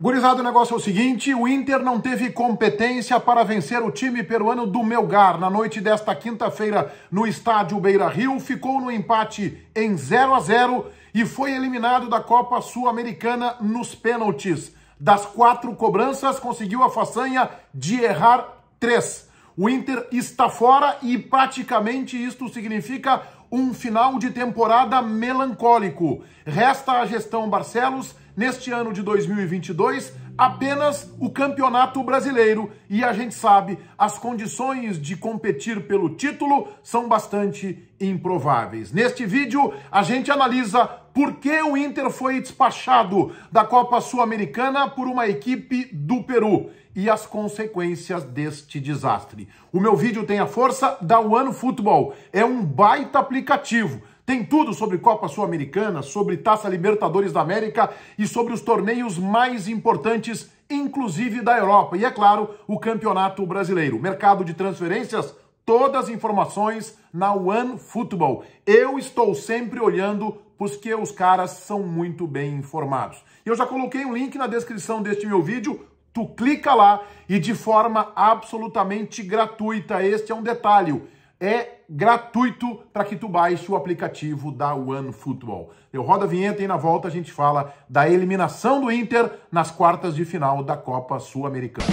Gurizado, o negócio é o seguinte: o Inter não teve competência para vencer o time peruano do Melgar na noite desta quinta-feira no estádio Beira Rio, ficou no empate em 0 a 0 e foi eliminado da Copa Sul-Americana nos pênaltis. Das quatro cobranças, conseguiu a façanha de errar três. O Inter está fora e praticamente isto significa um final de temporada melancólico. Resta à gestão Barcelos neste ano de 2022 apenas o Campeonato Brasileiro e a gente sabe as condições de competir pelo título são bastante improváveis. Neste vídeo a gente analisa por que o Inter foi despachado da Copa Sul-Americana por uma equipe do Peru e as consequências deste desastre. O meu vídeo tem a força da One Football, é um baita aplicativo tem tudo sobre Copa Sul-Americana, sobre Taça Libertadores da América e sobre os torneios mais importantes, inclusive da Europa. E é claro, o Campeonato Brasileiro. Mercado de transferências, todas as informações na One Football. Eu estou sempre olhando porque os caras são muito bem informados. Eu já coloquei um link na descrição deste meu vídeo Tu clica lá e de forma absolutamente gratuita. Este é um detalhe. É gratuito para que tu baixe o aplicativo da OneFootball. Eu rodo a vinheta e na volta a gente fala da eliminação do Inter nas quartas de final da Copa Sul-Americana.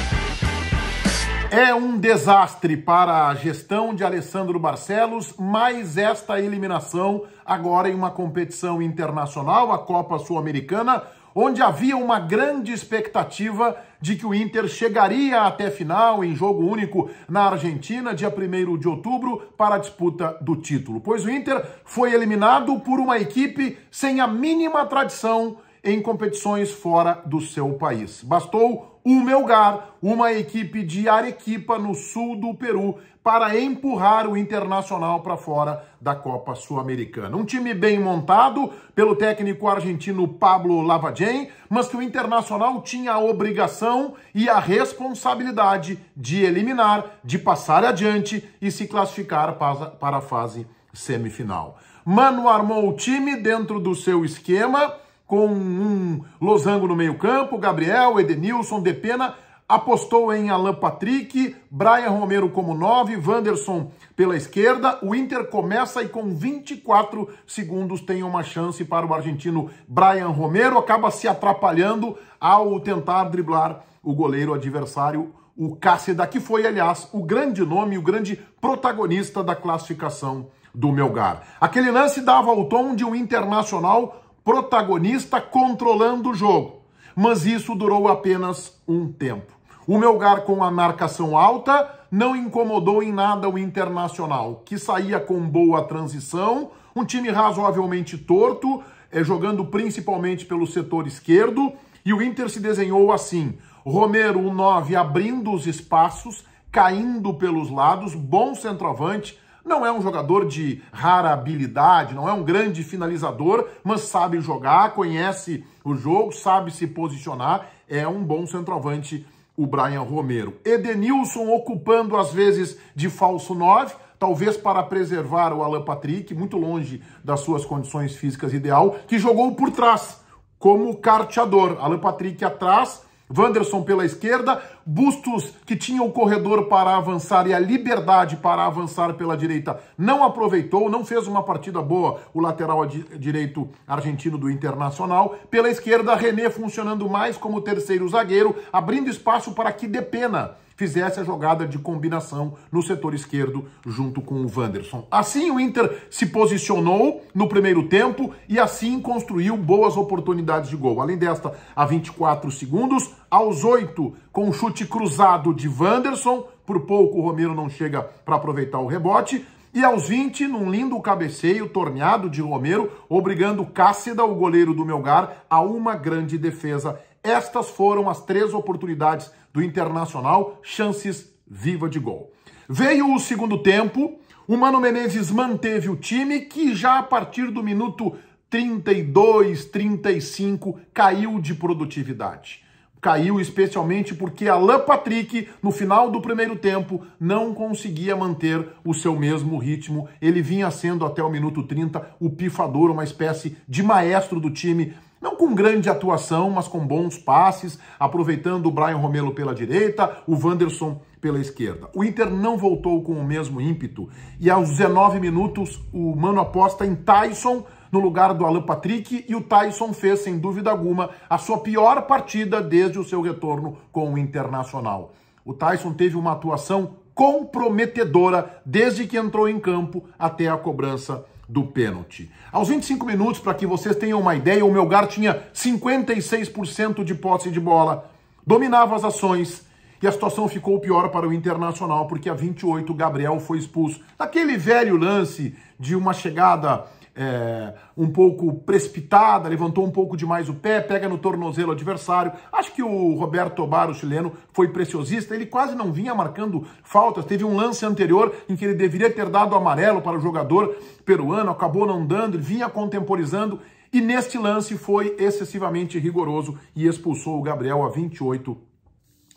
É um desastre para a gestão de Alessandro Barcelos, mas esta eliminação agora em uma competição internacional, a Copa Sul-Americana, onde havia uma grande expectativa de que o Inter chegaria até final em jogo único na Argentina, dia 1 de outubro, para a disputa do título. Pois o Inter foi eliminado por uma equipe sem a mínima tradição em competições fora do seu país. Bastou o Melgar, uma equipe de Arequipa, no sul do Peru, para empurrar o Internacional para fora da Copa Sul-Americana. Um time bem montado pelo técnico argentino Pablo Lavadien, mas que o Internacional tinha a obrigação e a responsabilidade de eliminar, de passar adiante e se classificar para a fase semifinal. Mano armou o time dentro do seu esquema com um losango no meio-campo, Gabriel, Edenilson, Depena, apostou em Alan Patrick, Brian Romero como 9, Wanderson pela esquerda. O Inter começa e com 24 segundos tem uma chance para o argentino Brian Romero, acaba se atrapalhando ao tentar driblar o goleiro adversário, o Cássida, que foi, aliás, o grande nome, o grande protagonista da classificação do Melgar. Aquele lance dava o tom de um internacional protagonista controlando o jogo. Mas isso durou apenas um tempo. O Melgar com a marcação alta não incomodou em nada o Internacional, que saía com boa transição, um time razoavelmente torto, é, jogando principalmente pelo setor esquerdo, e o Inter se desenhou assim: Romero, o 9, abrindo os espaços, caindo pelos lados, bom centroavante, não é um jogador de rara habilidade, não é um grande finalizador, mas sabe jogar, conhece o jogo, sabe se posicionar, é um bom centroavante o Brian Romero. Edenilson ocupando às vezes de falso 9, talvez para preservar o Alan Patrick, muito longe das suas condições físicas ideal, que jogou por trás como carteador. Alan Patrick atrás, Wanderson pela esquerda, Bustos, que tinha o corredor para avançar e a liberdade para avançar pela direita, não aproveitou, não fez uma partida boa o lateral direito argentino do Internacional. Pela esquerda, René funcionando mais como terceiro zagueiro, abrindo espaço para que Depena fizesse a jogada de combinação no setor esquerdo junto com o Wanderson. Assim o Inter se posicionou no primeiro tempo e assim construiu boas oportunidades de gol. Além desta, a 24 segundos, aos 8 com o chute chute cruzado de Wanderson, por pouco o Romero não chega para aproveitar o rebote. E aos 20, num lindo cabeceio torneado de Romero, obrigando Cássida, o goleiro do Melgar, a uma grande defesa. Estas foram as três oportunidades do Internacional, chances viva de gol. Veio o segundo tempo, o Mano Menezes manteve o time, que já a partir do minuto 32, 35 caiu de produtividade caiu especialmente porque Alan Patrick, no final do primeiro tempo, não conseguia manter o seu mesmo ritmo. Ele vinha sendo até o minuto 30 o pifador, uma espécie de maestro do time. Não com grande atuação, mas com bons passes, aproveitando o Brian Romelo pela direita, o Wanderson pela esquerda. O Inter não voltou com o mesmo ímpeto e aos 19 minutos o Mano aposta em Tyson no lugar do Alan Patrick e o Tyson fez, sem dúvida alguma, a sua pior partida desde o seu retorno com o Internacional. O Tyson teve uma atuação comprometedora desde que entrou em campo até a cobrança do pênalti. Aos 25 minutos, para que vocês tenham uma ideia, o Melgar tinha 56% de posse de bola, dominava as ações e a situação ficou pior para o Internacional, porque a 28 o Gabriel foi expulso. Naquele velho lance de uma chegada é, um pouco precipitada, levantou um pouco demais o pé, pega no tornozelo adversário. Acho que o Roberto Tobar, o chileno, foi preciosista. Ele quase não vinha marcando faltas. Teve um lance anterior em que ele deveria ter dado amarelo para o jogador peruano, acabou não dando, ele vinha contemporizando. E neste lance foi excessivamente rigoroso e expulsou o Gabriel a 28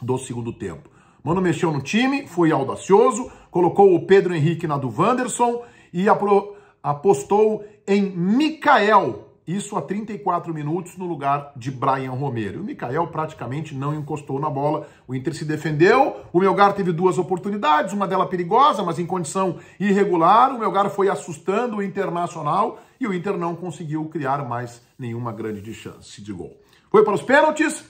do segundo tempo. Mano mexeu no time, foi audacioso, colocou o Pedro Henrique na do Wanderson e apro apostou em Mikael, isso a 34 minutos no lugar de Brian Romero. O Mikael praticamente não encostou na bola. O Inter se defendeu. O Melgar teve duas oportunidades, uma dela perigosa, mas em condição irregular. O Melgar foi assustando o Internacional e o Inter não conseguiu criar mais nenhuma grande chance de gol. Foi para os pênaltis.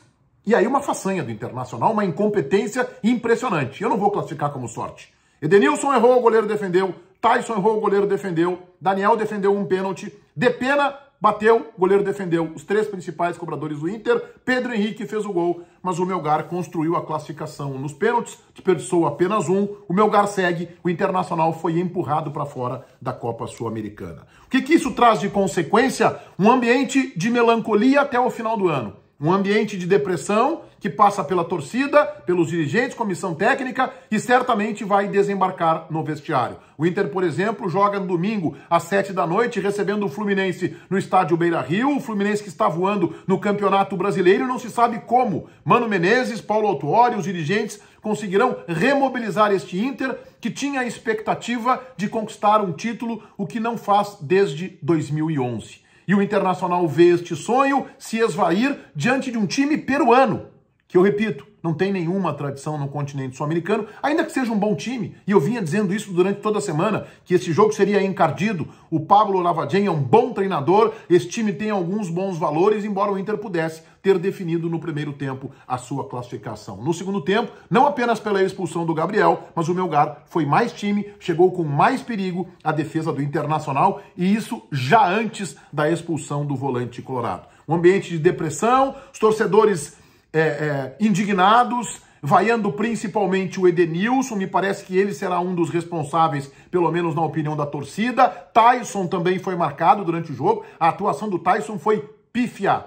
E aí uma façanha do Internacional, uma incompetência impressionante. Eu não vou classificar como sorte. Edenilson errou, o goleiro defendeu. Tyson errou, o goleiro defendeu. Daniel defendeu um pênalti. De pena, bateu, o goleiro defendeu. Os três principais cobradores do Inter. Pedro Henrique fez o gol, mas o Melgar construiu a classificação nos pênaltis, desperdiçou apenas um. O Melgar segue, o Internacional foi empurrado para fora da Copa Sul-Americana. O que, que isso traz de consequência? Um ambiente de melancolia até o final do ano. Um ambiente de depressão que passa pela torcida, pelos dirigentes, comissão técnica e certamente vai desembarcar no vestiário. O Inter, por exemplo, joga no domingo às 7 da noite, recebendo o Fluminense no estádio Beira Rio. O Fluminense que está voando no Campeonato Brasileiro, não se sabe como. Mano Menezes, Paulo Autuori, os dirigentes conseguirão remobilizar este Inter que tinha a expectativa de conquistar um título, o que não faz desde 2011. E o Internacional vê este sonho se esvair diante de um time peruano, que eu repito, não tem nenhuma tradição no continente sul-americano, ainda que seja um bom time. E eu vinha dizendo isso durante toda a semana, que esse jogo seria encardido. O Pablo Lavadien é um bom treinador, esse time tem alguns bons valores, embora o Inter pudesse ter definido no primeiro tempo a sua classificação. No segundo tempo, não apenas pela expulsão do Gabriel, mas o Melgar foi mais time, chegou com mais perigo à defesa do Internacional, e isso já antes da expulsão do volante colorado. Um ambiente de depressão, os torcedores é, é, indignados, vaiando principalmente o Edenilson, me parece que ele será um dos responsáveis, pelo menos na opinião da torcida. Tyson também foi marcado durante o jogo. A atuação do Tyson foi pífia,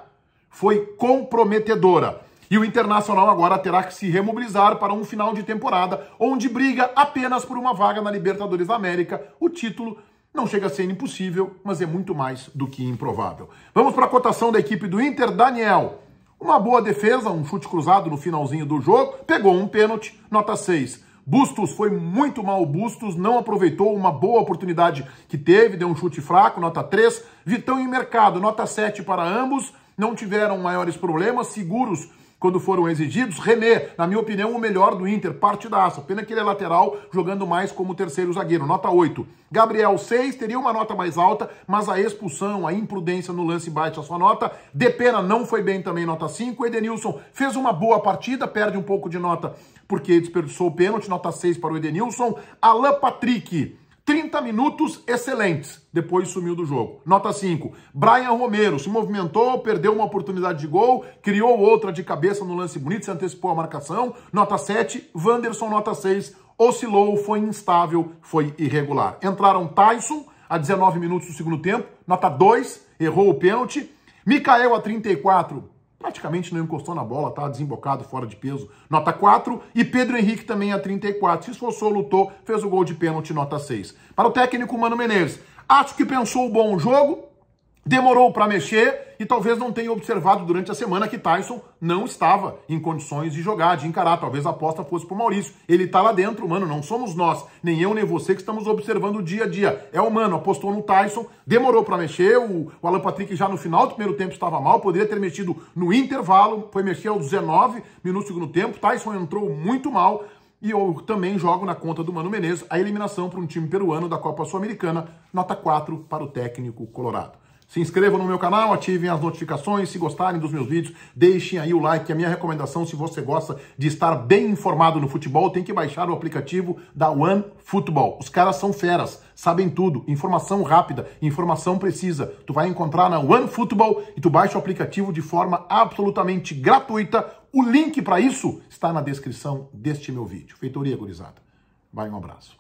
foi comprometedora. E o Internacional agora terá que se remobilizar para um final de temporada onde briga apenas por uma vaga na Libertadores da América. O título não chega a ser impossível, mas é muito mais do que improvável. Vamos para a cotação da equipe do Inter, Daniel. Uma boa defesa, um chute cruzado no finalzinho do jogo, pegou um pênalti, nota 6. Bustos foi muito mal, Bustos não aproveitou uma boa oportunidade que teve, deu um chute fraco, nota 3. Vitão e Mercado, nota 7 para ambos, não tiveram maiores problemas, seguros quando foram exigidos. René, na minha opinião, o melhor do Inter, parte da partidaça. Pena que ele é lateral, jogando mais como terceiro zagueiro, nota 8. Gabriel, 6, teria uma nota mais alta, mas a expulsão, a imprudência no lance bate a sua nota. De Pena não foi bem também, nota 5. Edenilson fez uma boa partida, perde um pouco de nota porque desperdiçou o pênalti, nota 6 para o Edenilson. Alan Patrick 30 minutos excelentes. Depois sumiu do jogo. Nota 5. Brian Romero se movimentou, perdeu uma oportunidade de gol, criou outra de cabeça no lance bonito, se antecipou a marcação. Nota 7. Wanderson, nota 6. Oscilou, foi instável, foi irregular. Entraram Tyson a 19 minutos do segundo tempo, nota 2, errou o pênalti. Mikael a 34, praticamente não encostou na bola, tá desembocado, fora de peso, nota 4. E Pedro Henrique também a 34. Se esforçou, lutou, fez o gol de pênalti, nota 6. Para o técnico Mano Menezes, acho que pensou o bom jogo, demorou para mexer e talvez não tenha observado durante a semana que Tyson não estava em condições de jogar, de encarar. Talvez a aposta fosse para o Maurício. Ele está lá dentro, mano. Não somos nós, nem eu nem você que estamos observando o dia a dia. É o mano, apostou no Tyson, demorou para mexer. O, o Alan Patrick já no final do primeiro tempo estava mal, poderia ter mexido no intervalo. Foi mexer aos 19 minutos do segundo tempo. Tyson entrou muito mal. E eu também jogo na conta do Mano Menezes a eliminação para um time peruano da Copa Sul-Americana, nota 4 para o técnico colorado. Se inscrevam no meu canal, ativem as notificações. Se gostarem dos meus vídeos, deixem aí o like. A minha recomendação, se você gosta de estar bem informado no futebol, tem que baixar o aplicativo da One Football. Os caras são feras, sabem tudo. Informação rápida, informação precisa. Tu vai encontrar na One Football e tu baixa o aplicativo de forma absolutamente gratuita. O link para isso está na descrição deste meu vídeo. Feitoria, gurizada. Vai, um abraço.